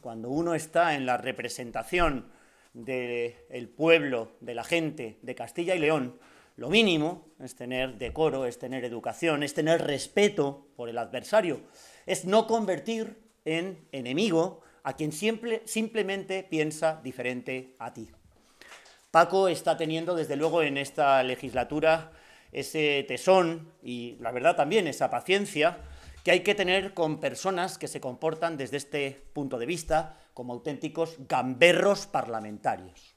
Cuando uno está en la representación del pueblo, de la gente de Castilla y León, lo mínimo es tener decoro, es tener educación, es tener respeto por el adversario, es no convertir en enemigo a quien simplemente piensa diferente a ti. Paco está teniendo, desde luego, en esta legislatura ese tesón y, la verdad, también esa paciencia y hay que tener con personas que se comportan desde este punto de vista como auténticos gamberros parlamentarios.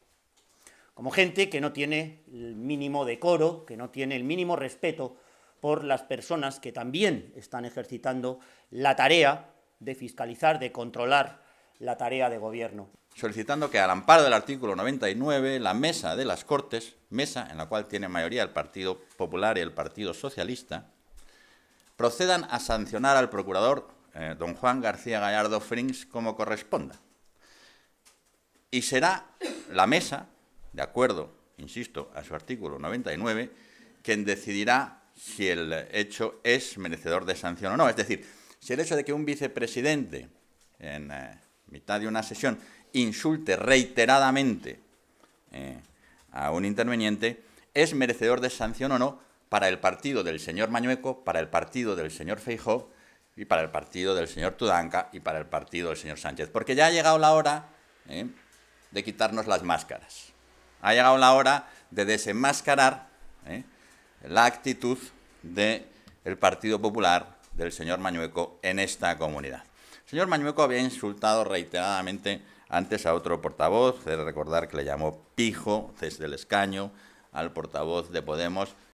Como gente que no tiene el mínimo decoro, que no tiene el mínimo respeto por las personas que también están ejercitando la tarea de fiscalizar, de controlar la tarea de gobierno. Solicitando que al amparo del artículo 99, la mesa de las Cortes, mesa en la cual tiene mayoría el Partido Popular y el Partido Socialista, procedan a sancionar al procurador eh, don Juan García Gallardo Frings como corresponda. Y será la mesa, de acuerdo, insisto, a su artículo 99, quien decidirá si el hecho es merecedor de sanción o no. Es decir, si el hecho de que un vicepresidente en eh, mitad de una sesión insulte reiteradamente eh, a un interveniente es merecedor de sanción o no, para el partido del señor Mañueco, para el partido del señor Feijóo y para el partido del señor Tudanca y para el partido del señor Sánchez. Porque ya ha llegado la hora ¿eh? de quitarnos las máscaras. Ha llegado la hora de desenmascarar ¿eh? la actitud del Partido Popular del señor Mañueco en esta comunidad. El señor Mañueco había insultado reiteradamente antes a otro portavoz, de recordar que le llamó pijo desde el escaño al portavoz de Podemos